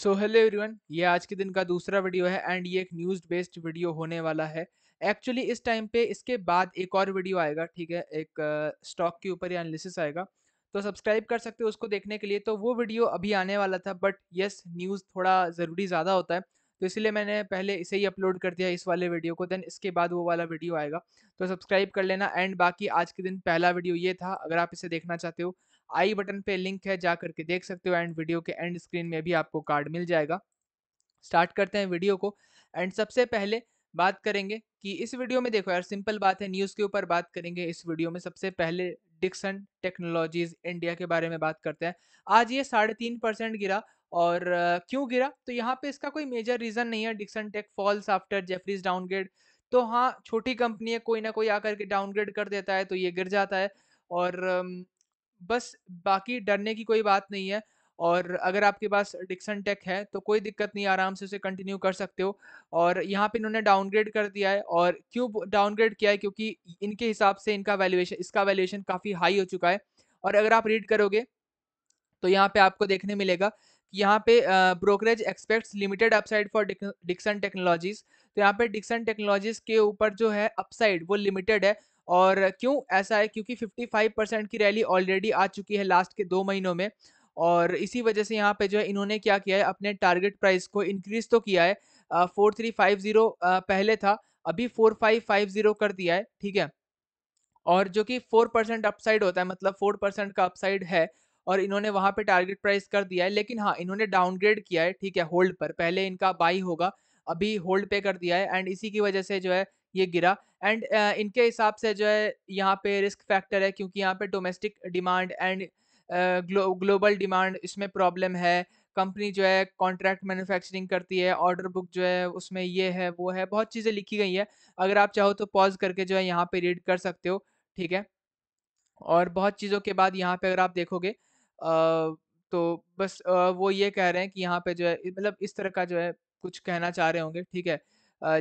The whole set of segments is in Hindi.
सो हेलो एवरीवन ये आज के दिन का दूसरा वीडियो है एंड ये एक न्यूज़ बेस्ड वीडियो होने वाला है एक्चुअली इस टाइम पे इसके बाद एक और वीडियो आएगा ठीक है एक स्टॉक uh, के ऊपर या एनालिसिस आएगा तो सब्सक्राइब कर सकते हो उसको देखने के लिए तो वो वीडियो अभी आने वाला था बट येस न्यूज़ थोड़ा ज़रूरी ज़्यादा होता है तो इसलिए मैंने पहले इसे ही अपलोड कर दिया इस वाले वीडियो को देन इसके बाद वो वाला वीडियो आएगा तो सब्सक्राइब कर लेना एंड बाकी आज के दिन पहला वीडियो ये था अगर आप इसे देखना चाहते हो आई बटन पे लिंक है जा करके देख सकते हो एंड वीडियो के एंड स्क्रीन में भी आपको कार्ड मिल जाएगा स्टार्ट करते हैं वीडियो को एंड सबसे पहले बात करेंगे कि इस वीडियो में देखो यार सिंपल बात है न्यूज़ के ऊपर बात करेंगे इस वीडियो में सबसे पहले डिक्सन टेक्नोलॉजीज इंडिया के बारे में बात करते हैं आज ये साढ़े तीन परसेंट गिरा और क्यों गिरा तो यहाँ पे इसका कोई मेजर रीज़न नहीं है Dixon tech falls after Jefferies downgrade तो हाँ छोटी कंपनी है कोई ना कोई आकर के डाउनग्रेड कर देता है तो ये गिर जाता है और बस बाकी डरने की कोई बात नहीं है और अगर आपके पास डिक्सन टेक है तो कोई दिक्कत नहीं आराम से उसे कंटिन्यू कर सकते हो और यहाँ पे इन्होंने डाउनग्रेड कर दिया है और क्यों डाउनग्रेड किया है क्योंकि इनके हिसाब से इनका वैल्यूएशन इसका वैल्यूएशन काफ़ी हाई हो चुका है और अगर आप रीड करोगे तो यहाँ पे आपको देखने मिलेगा कि यहाँ पे brokerage expects limited upside for Dixon Technologies तो यहाँ पे डिक्सन टेक्नोलॉजीज़ के ऊपर जो है अपसाइड वो लिमिटेड है और क्यों ऐसा है क्योंकि 55 परसेंट की रैली ऑलरेडी आ चुकी है लास्ट के दो महीनों में और इसी वजह से यहाँ पे जो है इन्होंने क्या किया है अपने टारगेट प्राइस को इंक्रीज तो किया है फोर थ्री फाइव ज़ीरो पहले था अभी फोर फाइव फाइव ज़ीरो कर दिया है ठीक है और जो कि फोर परसेंट अपसाइड होता है मतलब फोर परसेंट का अपसाइड है और इन्होंने वहाँ पे टारगेट प्राइस कर दिया है लेकिन हाँ इन्होंने डाउनग्रेड किया है ठीक है होल्ड पर पहले इनका बाई होगा अभी होल्ड पे कर दिया है एंड इसी की वजह से जो है ये गिरा एंड uh, इनके हिसाब से जो है यहाँ पे रिस्क फैक्टर है क्योंकि यहाँ पे domestic demand and global demand इसमें प्रॉब्लम है कंपनी जो है कॉन्ट्रैक्ट मैन्युफैक्चरिंग करती है ऑर्डर बुक जो है उसमें ये है वो है बहुत चीज़ें लिखी गई है अगर आप चाहो तो पॉज करके जो है यहाँ पे रीड कर सकते हो ठीक है और बहुत चीज़ों के बाद यहाँ पे अगर आप देखोगे आ, तो बस आ, वो ये कह रहे हैं कि यहाँ पे जो है मतलब इस तरह का जो है कुछ कहना चाह रहे होंगे ठीक है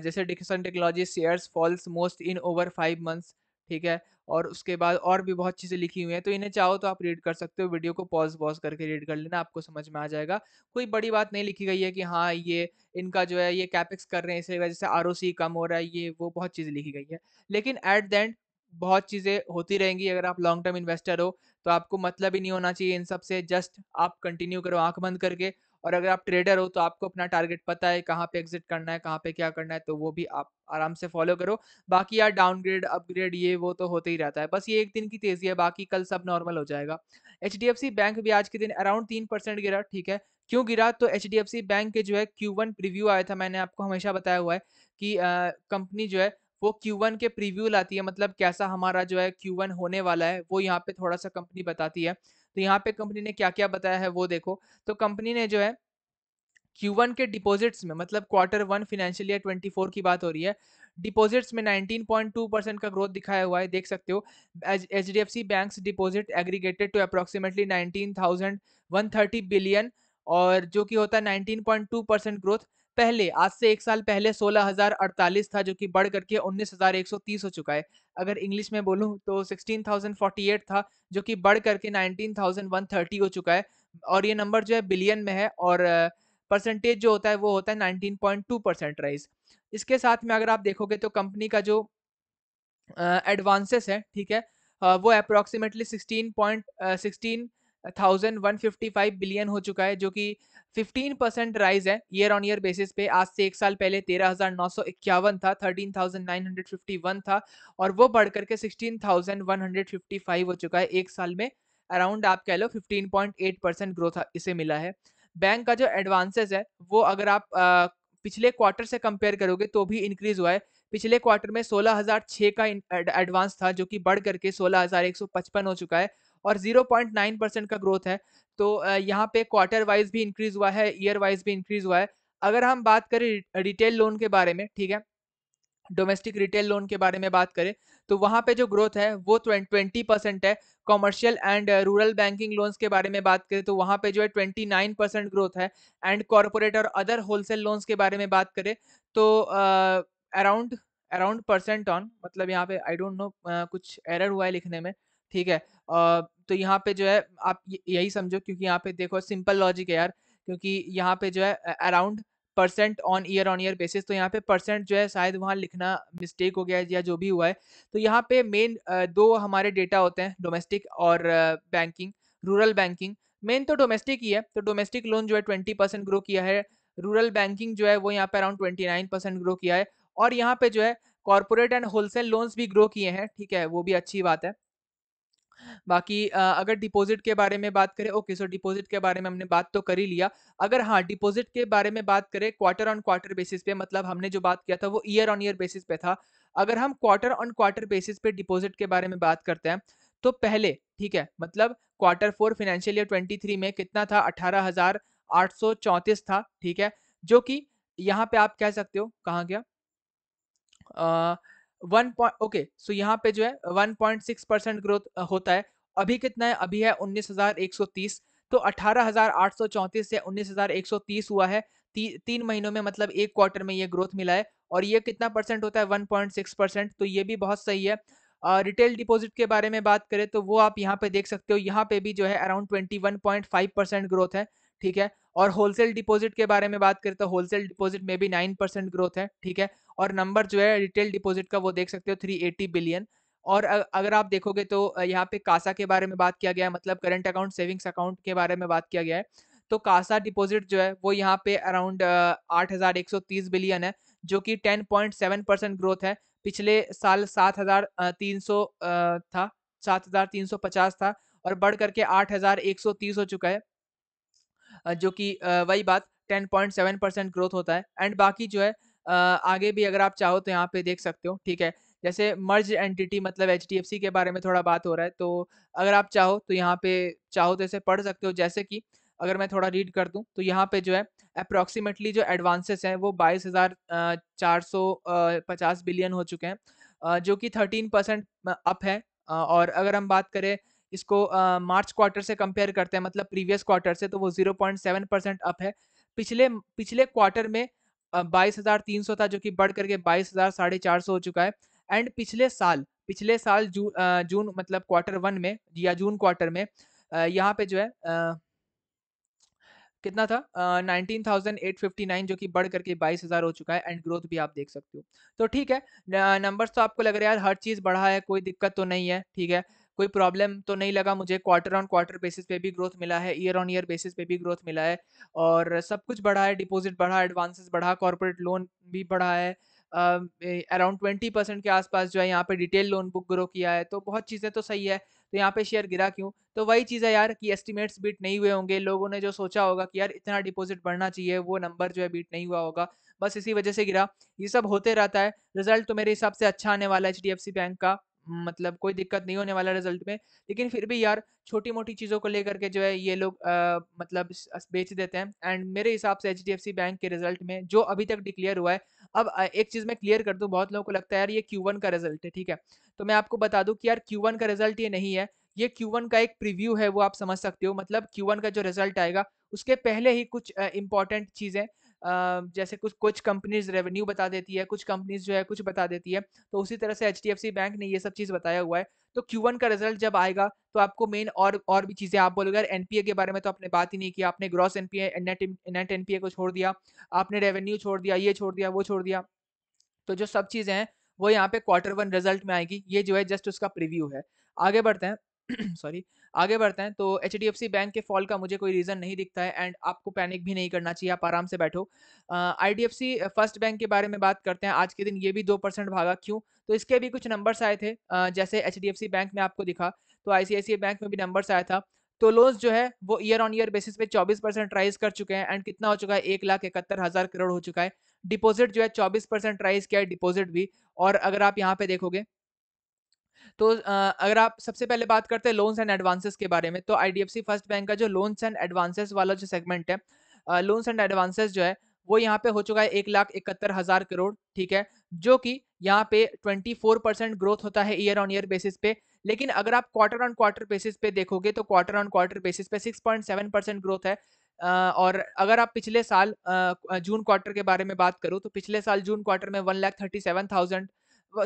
जैसे Dixon technology shares falls most in over five months ठीक है और उसके बाद और भी बहुत चीज़ें लिखी हुई हैं तो इन्हें चाहो तो आप रीड कर सकते हो वीडियो को पॉज पॉज करके रीड कर लेना आपको समझ में आ जाएगा कोई बड़ी बात नहीं लिखी गई है कि हाँ ये इनका जो है ये कैपेक्स कर रहे हैं इसलिए वजह से आर कम हो रहा है ये वो बहुत चीज़ें लिखी गई है लेकिन एट द एंड बहुत चीज़ें होती रहेंगी अगर आप लॉन्ग टर्म इन्वेस्टर हो तो आपको मतलब ही नहीं होना चाहिए इन सब से जस्ट आप कंटिन्यू करो आंख बंद करके और अगर आप ट्रेडर हो तो आपको अपना टारगेट पता है कहाँ पे एग्जिट करना है कहाँ पे क्या करना है तो वो भी आप आराम से फॉलो करो बाकी यार डाउनग्रेड अपग्रेड ये वो तो होते ही रहता है बस ये एक दिन की तेजी है बाकी कल सब नॉर्मल हो जाएगा एच बैंक भी आज के दिन अराउंड तीन परसेंट गिरा ठीक है क्यों गिरा तो एच बैंक के जो है क्यू वन प्रिव्यू आया था मैंने आपको हमेशा बताया हुआ है कि कंपनी जो है वो Q1 के प्रीव्यू लाती है मतलब कैसा हमारा जो है Q1 होने वाला है वो यहाँ पे थोड़ा सा कंपनी बताती है तो यहाँ पे कंपनी ने क्या क्या बताया है वो देखो तो कंपनी ने जो है Q1 के डिपॉजिट्स में मतलब क्वार्टर वन फिनेंशियल ईयर 24 की बात हो रही है डिपॉजिट्स में 19.2 परसेंट का ग्रोथ दिखाया हुआ है देख सकते हो H D F C bank deposit aggregated to approximately nineteen billion और जो कि होता है नाइनटीन ग्रोथ पहले आज से एक साल पहले 16,048 था जो कि बढ़ करके 19,130 हो चुका है अगर इंग्लिश में बोलूं तो 16,048 था जो कि बढ़ करके 19,130 हो चुका है और ये नंबर जो है बिलियन में है और परसेंटेज जो होता है वो होता है 19.2 परसेंट राइज इसके साथ में अगर आप देखोगे तो कंपनी का जो एडवांसेस है ठीक है वो approximately sixteen point sixteen thousand one fifty five billion हो चुका है जो कि फिफ्टीन परसेंट राइज है ईयर ऑन ईयर बेसिस पे आज से एक साल पहले तेरह हजार नौ सौ इक्यावन था thirteen thousand nine hundred fifty one था और वो बढ़ करके sixteen thousand one hundred fifty five हो चुका है एक साल में अराउंड आप कह लो fifteen point eight percent growth इसे मिला है बैंक का जो एडवांसेस है वो अगर आप आ, पिछले क्वार्टर से कंपेयर करोगे तो भी इंक्रीज हुआ है पिछले क्वार्टर में सोलह हजार छः का एडवांस था जो कि बढ़ करके सोलह हजार एक सौ पचपन हो चुका है और 0.9 परसेंट का ग्रोथ है तो यहाँ पे क्वार्टर वाइज भी इंक्रीज हुआ है ईयर वाइज भी इंक्रीज हुआ है अगर हम बात करें रिटेल लोन के बारे में ठीक है डोमेस्टिक रिटेल लोन के बारे में बात करें तो वहाँ पे जो ग्रोथ है वो ट्वेंटी परसेंट है commercial and rural banking loans के बारे में बात करें तो वहाँ पे जो है ट्वेंटी नाइन परसेंट ग्रोथ है एंड कॉरपोरेट और अदर होलसेल लोन्स के बारे में बात करें तो अराउंड अराउंड परसेंट ऑन मतलब यहाँ पे आई डोंट नो कुछ एरर हुआ है लिखने में ठीक है तो यहाँ पे जो है आप यही समझो क्योंकि यहाँ पे देखो सिंपल लॉजिक है यार क्योंकि यहाँ पे जो है around percent on year on year basis तो यहाँ पे परसेंट जो है शायद वहाँ लिखना मिस्टेक हो गया है या जो भी हुआ है तो यहाँ पे मेन दो हमारे डेटा होते हैं डोमेस्टिक और बैंकिंग रूरल बैंकिंग मेन तो डोमेस्टिक ही है तो डोमेस्टिक लोन जो है ट्वेंटी परसेंट ग्रो किया है रूरल बैंकिंग जो है वो यहाँ पे around twenty nine percent grow किया है और यहाँ पे जो है कॉर्पोरेट एंड होलसेल लोन्स भी ग्रो किए हैं ठीक है वो भी अच्छी बात है बाकी अ, अगर डिपॉजिट के बारे में बात करें ओके सो डिपॉजिट के बारे में हमने बात तो कर ही लिया अगर हाँ डिपॉजिट के बारे में बात करें क्वार्टर ऑन क्वार्टर बेसिस पे मतलब हमने जो बात किया था वो ईयर ऑन ईयर बेसिस पे था अगर हम क्वार्टर ऑन क्वार्टर बेसिस पे डिपॉजिट के बारे में बात करते हैं तो पहले ठीक है मतलब quarter four financial year twenty में कितना था अठारह था ठीक है जो कि यहाँ पे आप कह सकते हो कहाँ गया वन पॉइंट ओके सो यहाँ पे जो है one point six percent growth होता है अभी कितना है अभी है उन्नीस हजार एक सौ तीस तो अठारह हजार आठ सौ चौंतीस से उन्नीस हजार एक सौ तीस हुआ है ती, तीन महीनों में मतलब एक क्वार्टर में ये ग्रोथ मिला है और ये कितना परसेंट होता है वन पॉइंट सिक्स परसेंट तो ये भी बहुत सही है रिटेल डिपोजिट डिपॉजिट के बारे में बात करें तो वो आप यहाँ पे देख सकते हो यहाँ पे भी जो है around twenty one point five percent growth है ठीक है और होलसेल डिपॉजिट के बारे में बात करें तो होलसेल डिपॉजिट में भी नाइन परसेंट ग्रोथ है ठीक है और नंबर जो है रिटेल डिपॉजिट का वो देख सकते हो थ्री एटी बिलियन और अगर आप देखोगे तो यहाँ पे कासा के बारे में बात किया गया है मतलब करंट अकाउंट सेविंग्स अकाउंट के बारे में बात किया गया है तो कासा डिपॉजिट जो है वो यहाँ पे अराउंड आठ हज़ार एक सौ तीस बिलियन है जो कि ten point seven percent growth है पिछले साल सात हज़ार तीन सौ था सात हज़ार तीन सौ पचास था और बढ़ करके आठ हज़ार एक सौ तीस हो चुका है जो कि वही बात 10.7 परसेंट ग्रोथ होता है एंड बाकी जो है आगे भी अगर आप चाहो तो यहाँ पे देख सकते हो ठीक है जैसे मर्ज एंटिटी मतलब एच के बारे में थोड़ा बात हो रहा है तो अगर आप चाहो तो यहाँ पे चाहो तो इसे पढ़ सकते हो जैसे कि अगर मैं थोड़ा रीड कर दूँ तो यहाँ पे जो है अप्रॉक्सीमेटली जो एडवांसेस हैं वो बाईस हज़ार चार सौ पचास बिलियन हो चुके हैं जो कि थर्टीन परसेंट अप है और अगर हम बात करें इसको मार्च क्वार्टर से कंपेयर करते हैं मतलब प्रीवियस क्वार्टर से तो वो 0.7 परसेंट अप है पिछले पिछले क्वार्टर में बाईस हजार तीन सौ था जो कि बढ़ करके बाईस हजार साढ़े चार सौ हो चुका है एंड पिछले साल पिछले साल जू, जून मतलब क्वार्टर वन में या जून क्वार्टर में यहाँ पे जो है uh, कितना था nineteen thousand eight fifty nine जो कि बढ़ करके बाईस हज़ार हो चुका है एंड ग्रोथ भी आप देख सकते हो तो ठीक है नंबर्स तो आपको लग रहा है यार हर चीज़ बढ़ा है कोई दिक्कत तो नहीं है ठीक है कोई प्रॉब्लम तो नहीं लगा मुझे क्वार्टर ऑन क्वार्टर बेसिस पे भी ग्रोथ मिला है ईयर ऑन ईयर बेसिस पे भी ग्रोथ मिला है और सब कुछ बढ़ा है डिपॉजिट बढ़ा एडवांसेस बढ़ा कॉर्पोरेट लोन भी बढ़ा है अराउंड ट्वेंटी परसेंट के आसपास जो है यहाँ पे डिटेल लोन बुक ग्रो किया है तो बहुत चीज़ें तो सही है तो यहाँ पे शेयर गिरा क्यों तो वही चीज़ है यार कि एस्टिमेट्स बीट नहीं हुए होंगे लोगों ने जो सोचा होगा कि यार इतना डिपॉजिट बढ़ना चाहिए वो नंबर जो है बीट नहीं हुआ होगा बस इसी वजह से गिरा ये सब होते रहता है रिजल्ट तो मेरे हिसाब से अच्छा आने वाला है एच बैंक का मतलब कोई दिक्कत नहीं होने वाला रिजल्ट में लेकिन फिर भी यार छोटी मोटी चीज़ों को लेकर के जो है ये लोग मतलब बेच देते हैं एंड मेरे हिसाब से एच बैंक के रिजल्ट में जो अभी तक डिक्लेयर हुआ है अब एक चीज़ मैं क्लियर कर दूं बहुत लोगों को लगता है यार ये क्यू का रिजल्ट है ठीक है तो मैं आपको बता दूं कि यार क्यू का रिजल्ट ये नहीं है ये क्यू का एक प्रीव्यू है वो आप समझ सकते हो मतलब क्यू का जो रिजल्ट आएगा उसके पहले ही कुछ इंपॉर्टेंट चीज़ें जैसे कुछ कुछ कंपनीज रेवेन्यू बता देती है कुछ कंपनीज जो है कुछ बता देती है तो उसी तरह से एच बैंक ने ये सब चीज़ बताया हुआ है तो Q1 का रिजल्ट जब आएगा तो आपको मेन और और भी चीज़ें आप बोलोगे यार एनपीए के बारे में तो आपने बात ही नहीं की आपने gross NPA P net NPA को छोड़ दिया आपने रेवेन्यू छोड़ दिया ये छोड़ दिया वो छोड़ दिया तो जो सब चीज़ें हैं वो यहाँ पे क्वार्टर वन रिजल्ट में आएगी ये जो है जस्ट उसका प्रिव्यू है आगे बढ़ते हैं सॉरी आगे बढ़ते हैं तो एच बैंक के फॉल का मुझे कोई रीज़न नहीं दिखता है एंड आपको पैनिक भी नहीं करना चाहिए आप आराम से बैठो आई फर्स्ट बैंक के बारे में बात करते हैं आज के दिन ये भी दो परसेंट भागा क्यों तो इसके भी कुछ नंबर्स आए थे uh, जैसे एच बैंक में आपको दिखा तो आई बैंक में भी नंबर्स आया था तो लोन्स जो है वो ईयर ऑन ईयर बेसिस पे 24 परसेंट राइज कर चुके हैं एंड कितना हो चुका है एक लाख इकहत्तर हज़ार करोड़ हो चुका है डिपॉजिट जो है 24 परसेंट राइज किया है डिपॉजिट भी और अगर आप यहाँ पे देखोगे तो अगर आप सबसे पहले बात करते हैं लोन्स एंड एडवांसेस के बारे में तो आई फर्स्ट बैंक का जो लोन्स एंड एडवांसेस वाला जो सेगमेंट है लोन्स एंड एडवांसेस जो है वो यहाँ पे हो चुका है एक लाख इकहत्तर हज़ार करोड़ ठीक है जो कि यहाँ पे 24 परसेंट ग्रोथ होता है ईयर ऑन ईयर बेसिस पे लेकिन अगर आप क्वार्टर ऑन क्वार्टर बेसिस पे देखोगे तो क्वार्टर ऑन क्वार्टर बेसिस पे 6.7 परसेंट ग्रोथ है और अगर आप पिछले साल जून क्वार्टर के बारे में बात करूँ तो पिछले साल जून क्वार्टर में one lakh thirty seven thousand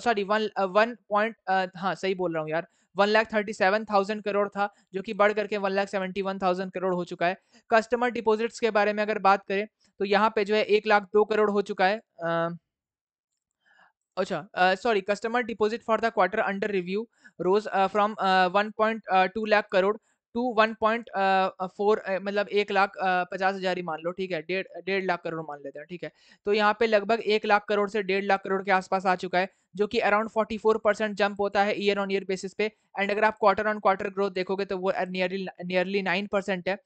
sorry one one point हाँ सही बोल रहा हूँ यार one lakh thirty seven thousand crore था जो कि बढ़ करके one lakh seventy one thousand crore हो चुका है कस्टमर डिपॉजिट्स के बारे में अगर बात करें तो यहाँ पे जो है एक लाख दो करोड़ हो चुका है अच्छा sorry customer deposit for the quarter under review rose from one point two lakh crore to one point four मतलब एक लाख uh, पचास हज़ार ही मान लो ठीक है डेढ़ डेढ़ लाख करोड़ मान लेते हैं ठीक है तो यहाँ पे लगभग एक लाख करोड़ से डेढ़ लाख करोड़ के आसपास आ चुका है जो कि अराउंड 44 परसेंट जंप होता है ईयर ऑन ईयर बेसिस पे एंड अगर आप क्वार्टर ऑन क्वार्टर ग्रोथ देखोगे तो वो नियरली नियरली नाइन परसेंट है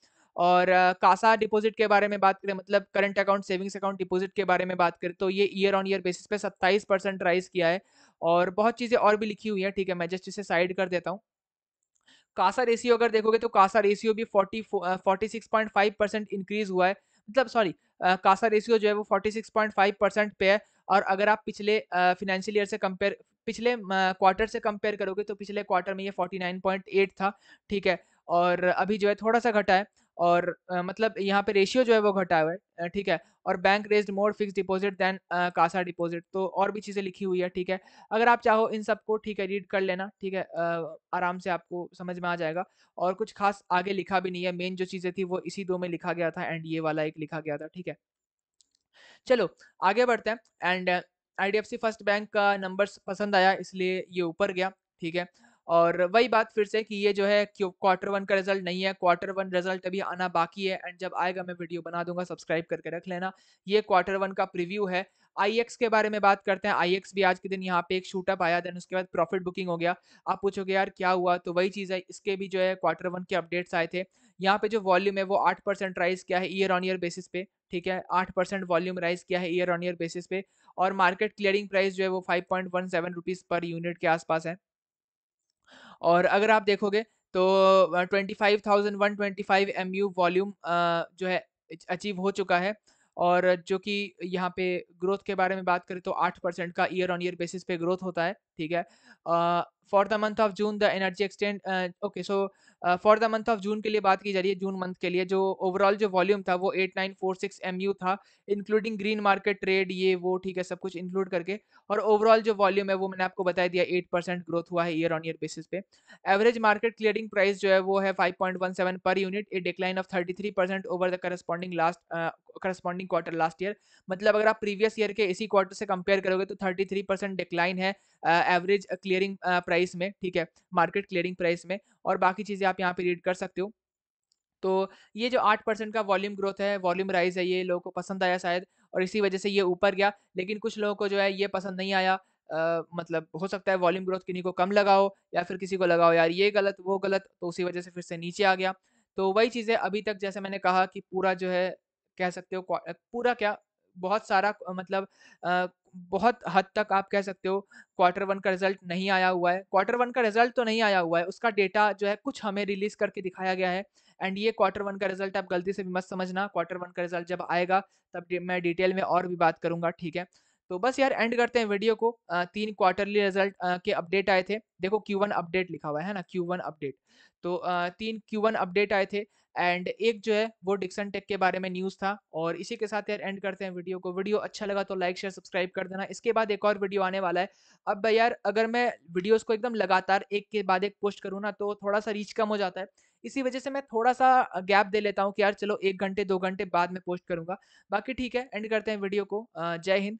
और कासा डिपॉजिट के बारे में बात करें मतलब current account savings account deposit के बारे में बात करें तो ये ईयर ऑन ईयर बेसिस पे 27 परसेंट राइज किया है और बहुत चीज़ें और भी लिखी हुई है ठीक है मैं जस्ट इसे साइड कर देता हूँ कासा रेशियो अगर देखोगे तो कासा रेशियो भी forty forty six point five percent increase हुआ है मतलब सॉरी कासा रेशियो जो है वो forty six point five percent पे है और अगर आप पिछले फिनेंशियल ईयर से कंपेयर पिछले क्वार्टर से कंपेयर करोगे तो पिछले क्वार्टर में ये 49.8 था ठीक है और अभी जो है थोड़ा सा घटा है और आ, मतलब यहाँ पे रेशियो जो है वो घटा हुआ है ठीक है और bank raise more fix deposit than CASA deposit तो और भी चीज़ें लिखी हुई है ठीक है अगर आप चाहो इन सबको ठीक है रीड कर लेना ठीक है आ, आराम से आपको समझ में आ जाएगा और कुछ खास आगे लिखा भी नहीं है मेन जो चीज़ें थी वो इसी दो में लिखा गया था एंड ये वाला एक लिखा गया था ठीक है चलो आगे बढ़ते हैं एंड आई फर्स्ट बैंक का नंबर्स पसंद आया इसलिए ये ऊपर गया ठीक है और वही बात फिर से कि ये जो है क्वार्टर वन का रिजल्ट नहीं है क्वार्टर वन रिजल्ट अभी आना बाकी है एंड जब आएगा मैं वीडियो बना दूंगा सब्सक्राइब करके रख लेना ये क्वार्टर वन का प्रीव्यू है आई के बारे में बात करते हैं आई भी आज के दिन यहाँ पे एक शूटअप आया देन उसके बाद प्रॉफिट बुकिंग हो गया आप पूछोगे यार क्या हुआ तो वही चीज़ है इसके भी जो है क्वार्टर वन के अपडेट्स आए थे यहाँ पे जो वॉल्यूम है वो आठ परसेंट राइज किया है ईयर ऑन ईयर बेसिस पे ठीक है आठ परसेंट वॉल्यूम राइज किया है ईयर ऑन ईयर बेसिस पे और मार्केट क्लियरिंग प्राइस जो है वो five point one seven rupees per unit के आसपास है और अगर आप देखोगे तो twenty five thousand one twenty five M U volume जो है अचीव हो चुका है और जो कि यहाँ पे ग्रोथ के बारे में बात करें तो आठ परसेंट का ईयर ऑन ईयर बेसिस पे ग्रोथ होता है ठीक है for the month of June the energy extend okay so for the month of June के लिए बात की जा रही है जून मंथ के लिए जो ओवरऑल जो वॉल्यूम था वो eight nine four six M U था इंक्लूडिंग ग्रीन मार्केट ट्रेड ये वो ठीक है सब कुछ इंक्लूड करके और ओवरऑल जो वॉल्यूम है वो मैंने आपको बताया दिया एट परसेंट ग्रोथ हुआ है ईयर ऑन ईयर बेसिस पे एवरेज मार्केट क्लियरिंग प्राइस जो है वो है five point one seven per unit a decline of thirty three percent over the corresponding last corresponding quarter last year मतलब अगर आप प्रीवियस ईयर के इसी क्वार्टर से कंपेयर करोगे तो थर्टी थ्री परसेंट डिक्लाइन है एवरेज क्लियरिंग प्राइस प्राइस में ठीक है मार्केट क्लियरिंग प्राइस में और बाकी चीज़ें आप यहाँ पे रीड कर सकते हो तो ये जो आठ परसेंट का वॉल्यूम ग्रोथ है वॉल्यूम राइज है ये लोगों को पसंद आया शायद और इसी वजह से ये ऊपर गया लेकिन कुछ लोगों को जो है ये पसंद नहीं आया आ, मतलब हो सकता है वॉल्यूम ग्रोथ किन्हीं को कम लगाओ या फिर किसी को लगाओ यार ये गलत वो गलत तो उसी वजह से फिर से नीचे आ गया तो वही चीज़ें अभी तक जैसे मैंने कहा कि पूरा जो है कह सकते हो पूरा क्या बहुत सारा मतलब बहुत हद तक आप कह सकते हो क्वार्टर वन का रिजल्ट नहीं आया हुआ है क्वार्टर वन का रिजल्ट तो नहीं आया हुआ है उसका डेटा जो है कुछ हमें रिलीज करके दिखाया गया है एंड ये क्वार्टर वन का रिजल्ट आप गलती से भी मत समझना क्वार्टर वन का रिजल्ट जब आएगा तब मैं डिटेल में और भी बात करूंगा ठीक है तो बस यार एंड करते हैं वीडियो को तीन क्वार्टरली रिजल्ट के अपडेट आए थे देखो Q1 अपडेट लिखा हुआ है ना Q1 अपडेट तो तीन Q1 अपडेट आए थे एंड एक जो है वो डिक्सन टेक के बारे में न्यूज़ था और इसी के साथ यार एंड करते हैं वीडियो को वीडियो अच्छा लगा तो लाइक शेयर सब्सक्राइब कर देना इसके बाद एक और वीडियो आने वाला है अब भाई यार अगर मैं वीडियोस को एकदम लगातार एक के बाद एक पोस्ट करूँ ना तो थोड़ा सा रीच कम हो जाता है इसी वजह से मैं थोड़ा सा गैप दे लेता हूँ कि यार चलो एक घंटे दो घंटे बाद में पोस्ट करूँगा बाकी ठीक है एंड करते हैं वीडियो को जय हिंद